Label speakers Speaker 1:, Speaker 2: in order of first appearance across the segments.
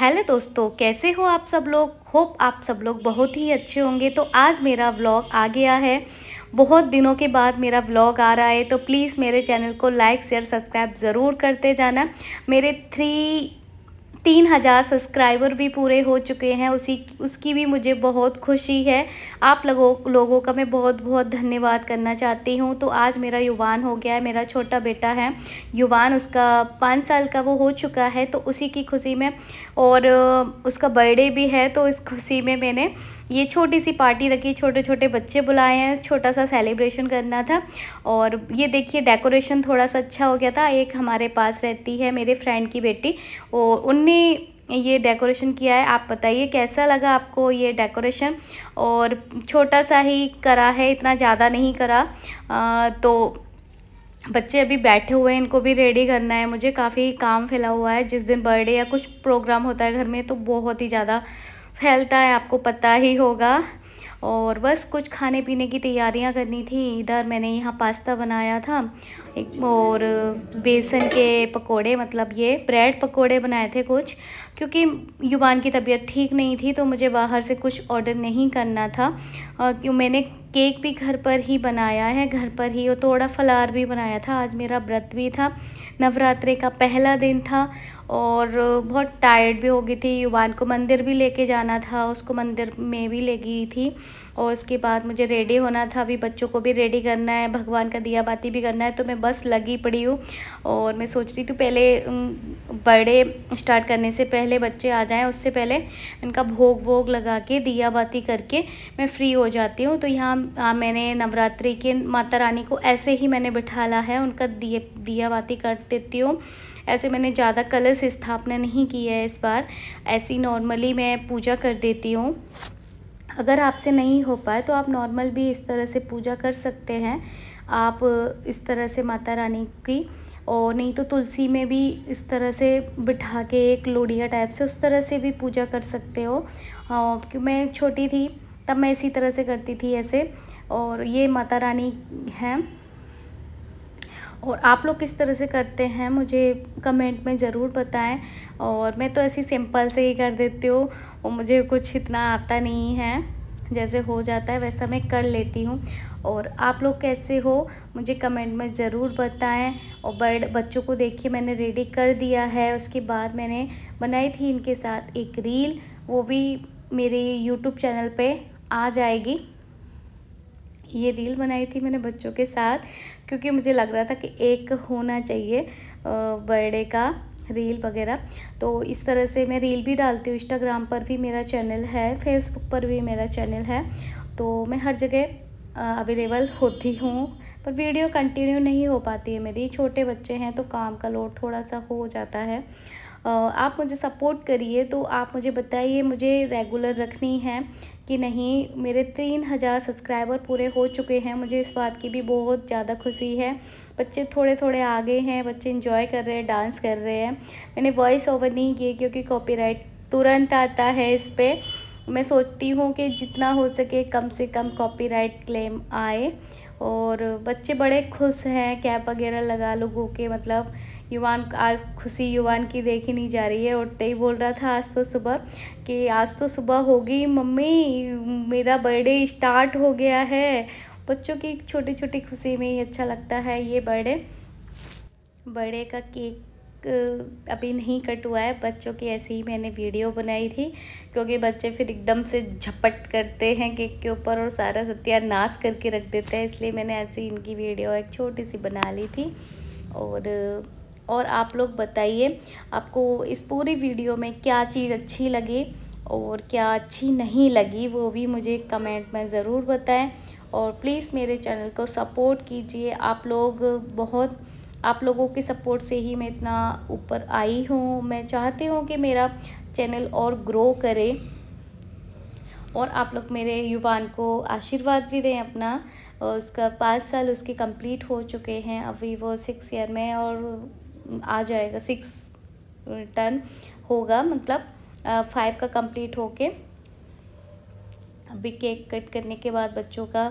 Speaker 1: hello दोस्तों कैसे हो आप सब लोग होप आप सब लोग बहुत ही अच्छे होंगे तो आज मेरा व्लॉग आ गया है बहुत दिनों के बाद मेरा व्लॉग आ रहा है तो प्लीज़ मेरे चैनल को लाइक शेयर सब्सक्राइब ज़रूर करते जाना मेरे थ्री तीन हज़ार सब्सक्राइबर भी पूरे हो चुके हैं उसी उसकी भी मुझे बहुत खुशी है आप लोगों लोगों का मैं बहुत बहुत धन्यवाद करना चाहती हूँ तो आज मेरा युवान हो गया है मेरा छोटा बेटा है युवान उसका पाँच साल का वो हो चुका है तो उसी की खुशी में और उसका बर्थडे भी है तो इस खुशी में मैंने ये छोटी सी पार्टी रखी छोटे छोटे बच्चे बुलाए हैं छोटा सा सेलिब्रेशन करना था और ये देखिए डेकोरेशन थोड़ा सा अच्छा हो गया था एक हमारे पास रहती है मेरे फ्रेंड की बेटी और उनने ये डेकोरेशन किया है आप बताइए कैसा लगा आपको ये डेकोरेशन और छोटा सा ही करा है इतना ज़्यादा नहीं करा आ, तो बच्चे अभी बैठे हुए हैं इनको भी रेडी करना है मुझे काफ़ी काम फैला हुआ है जिस दिन बर्थडे या कुछ प्रोग्राम होता है घर में तो बहुत ही ज़्यादा फैलता है आपको पता ही होगा और बस कुछ खाने पीने की तैयारियां करनी थी इधर मैंने यहाँ पास्ता बनाया था एक और बेसन के पकोड़े मतलब ये ब्रेड पकोड़े बनाए थे कुछ क्योंकि युवान की तबीयत ठीक नहीं थी तो मुझे बाहर से कुछ ऑर्डर नहीं करना था और क्यों मैंने केक भी घर पर ही बनाया है घर पर ही और थोड़ा फलार भी बनाया था आज मेरा व्रत भी था नवरात्रे का पहला दिन था और बहुत टायर्ड भी हो गई थी युवान को मंदिर भी लेके जाना था उसको मंदिर में भी ले गई थी और उसके बाद मुझे रेडी होना था अभी बच्चों को भी रेडी करना है भगवान का दिया बाती भी करना है तो मैं बस लगी पड़ी हूँ और मैं सोच रही थी पहले बड़े स्टार्ट करने से पहले बच्चे आ जाएं उससे पहले इनका भोग वोग लगा के दिया बाती करके मैं फ्री हो जाती हूँ तो यहाँ हाँ, मैंने नवरात्रि के माता रानी को ऐसे ही मैंने बिठाला है उनका दिए दिया बाती कर देती हूँ ऐसे मैंने ज़्यादा कलर्स से स्थापना नहीं की है इस बार ऐसी नॉर्मली मैं पूजा कर देती हूँ अगर आपसे नहीं हो पाए तो आप नॉर्मल भी इस तरह से पूजा कर सकते हैं आप इस तरह से माता रानी की और नहीं तो तुलसी में भी इस तरह से बिठा के एक लोढ़िया टाइप से उस तरह से भी पूजा कर सकते हो हाँ, क्योंकि मैं छोटी थी तब मैं इसी तरह से करती थी ऐसे और ये माता रानी हैं और आप लोग किस तरह से करते हैं मुझे कमेंट में ज़रूर बताएं और मैं तो ऐसी सिंपल से ही कर देती हूँ और मुझे कुछ इतना आता नहीं है जैसे हो जाता है वैसा मैं कर लेती हूँ और आप लोग कैसे हो मुझे कमेंट में ज़रूर बताएं और बर्ड बच्चों को देखिए मैंने रेडी कर दिया है उसके बाद मैंने बनाई थी इनके साथ एक रील वो भी मेरे यूट्यूब चैनल पर आ जाएगी ये रील बनाई थी मैंने बच्चों के साथ क्योंकि मुझे लग रहा था कि एक होना चाहिए बर्थडे का रील वगैरह तो इस तरह से मैं रील भी डालती हूँ इंस्टाग्राम पर भी मेरा चैनल है फेसबुक पर भी मेरा चैनल है तो मैं हर जगह अवेलेबल होती हूँ पर वीडियो कंटिन्यू नहीं हो पाती है मेरी छोटे बच्चे हैं तो काम का लोड थोड़ा सा हो जाता है आप मुझे सपोर्ट करिए तो आप मुझे बताइए मुझे रेगुलर रखनी है कि नहीं मेरे तीन हज़ार सब्सक्राइबर पूरे हो चुके हैं मुझे इस बात की भी बहुत ज़्यादा खुशी है बच्चे थोड़े थोड़े आगे हैं बच्चे इंजॉय कर रहे हैं डांस कर रहे हैं मैंने वॉइस ओवर नहीं किए क्योंकि कॉपीराइट तुरंत आता है इस पर मैं सोचती हूँ कि जितना हो सके कम से कम कॉपीराइट क्लेम आए और बच्चे बड़े खुश हैं कैप वगैरह लगा लोगों के मतलब युवान आज खुशी युवान की देखी नहीं जा रही है उठते ही बोल रहा था आज तो सुबह कि आज तो सुबह होगी मम्मी मेरा बर्थडे स्टार्ट हो गया है बच्चों की छोटी छोटी खुशी में ही अच्छा लगता है ये बर्थडे बर्थडे का केक अभी नहीं कट हुआ है बच्चों की ऐसे ही मैंने वीडियो बनाई थी क्योंकि बच्चे फिर एकदम से झपट करते हैं केक के ऊपर और सारा नाच करके रख देते हैं इसलिए मैंने ऐसी इनकी वीडियो एक छोटी सी बना ली थी और और आप लोग बताइए आपको इस पूरी वीडियो में क्या चीज़ अच्छी लगी और क्या अच्छी नहीं लगी वो भी मुझे कमेंट में ज़रूर बताएं और प्लीज़ मेरे चैनल को सपोर्ट कीजिए आप लोग बहुत आप लोगों के सपोर्ट से ही मैं इतना ऊपर आई हूँ मैं चाहती हूँ कि मेरा चैनल और ग्रो करे और आप लोग मेरे युवान को आशीर्वाद भी दें अपना उसका पाँच साल उसके कंप्लीट हो चुके हैं अभी वो सिक्स ईयर में और आ जाएगा सिक्स टन uh, होगा मतलब फाइव uh, का कंप्लीट होके अभी केक कट करने के बाद बच्चों का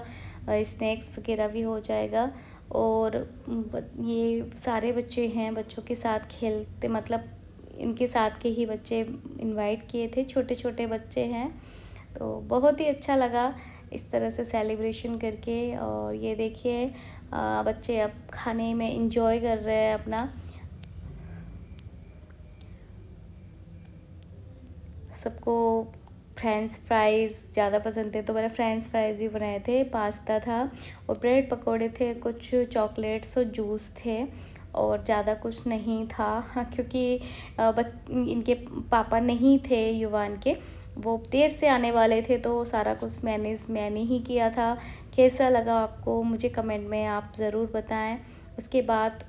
Speaker 1: स्नैक्स uh, वगैरह भी हो जाएगा और um, ये सारे बच्चे हैं बच्चों के साथ खेलते मतलब इनके साथ के ही बच्चे इनवाइट किए थे छोटे छोटे बच्चे हैं तो बहुत ही अच्छा लगा इस तरह से सेलिब्रेशन करके और ये देखिए बच्चे अब खाने में इंजॉय कर रहे हैं अपना सबको फ्रेंच फ्राइज़ ज़्यादा पसंद थे तो मैंने फ्रेंच फ्राइज़ भी बनाए थे पास्ता था और ब्रेड पकौड़े थे कुछ चॉकलेट्स और जूस थे और ज़्यादा कुछ नहीं था हाँ, क्योंकि बच इनके पापा नहीं थे युवान के वो देर से आने वाले थे तो सारा कुछ मैनेज मैंने ही किया था कैसा लगा आपको मुझे कमेंट में आप ज़रूर बताएं उसके बाद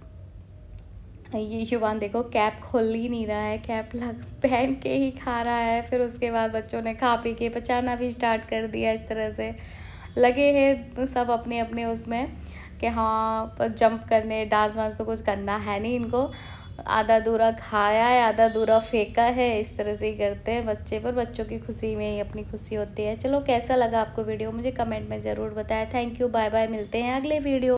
Speaker 1: ये युवान देखो कैप खोल ही नहीं रहा है कैप लग पहन के ही खा रहा है फिर उसके बाद बच्चों ने खा पी के पचाना भी स्टार्ट कर दिया इस तरह से लगे हैं सब अपने अपने उसमें कि हाँ जंप करने डांस वांस तो कुछ करना है नहीं इनको आधा दूरा खाया है आधा दूरा फेंका है इस तरह से ही करते हैं बच्चे पर बच्चों की खुशी में ही अपनी खुशी होती है चलो कैसा लगा आपको वीडियो मुझे कमेंट में ज़रूर बताया थैंक यू बाय बाय मिलते हैं अगले वीडियो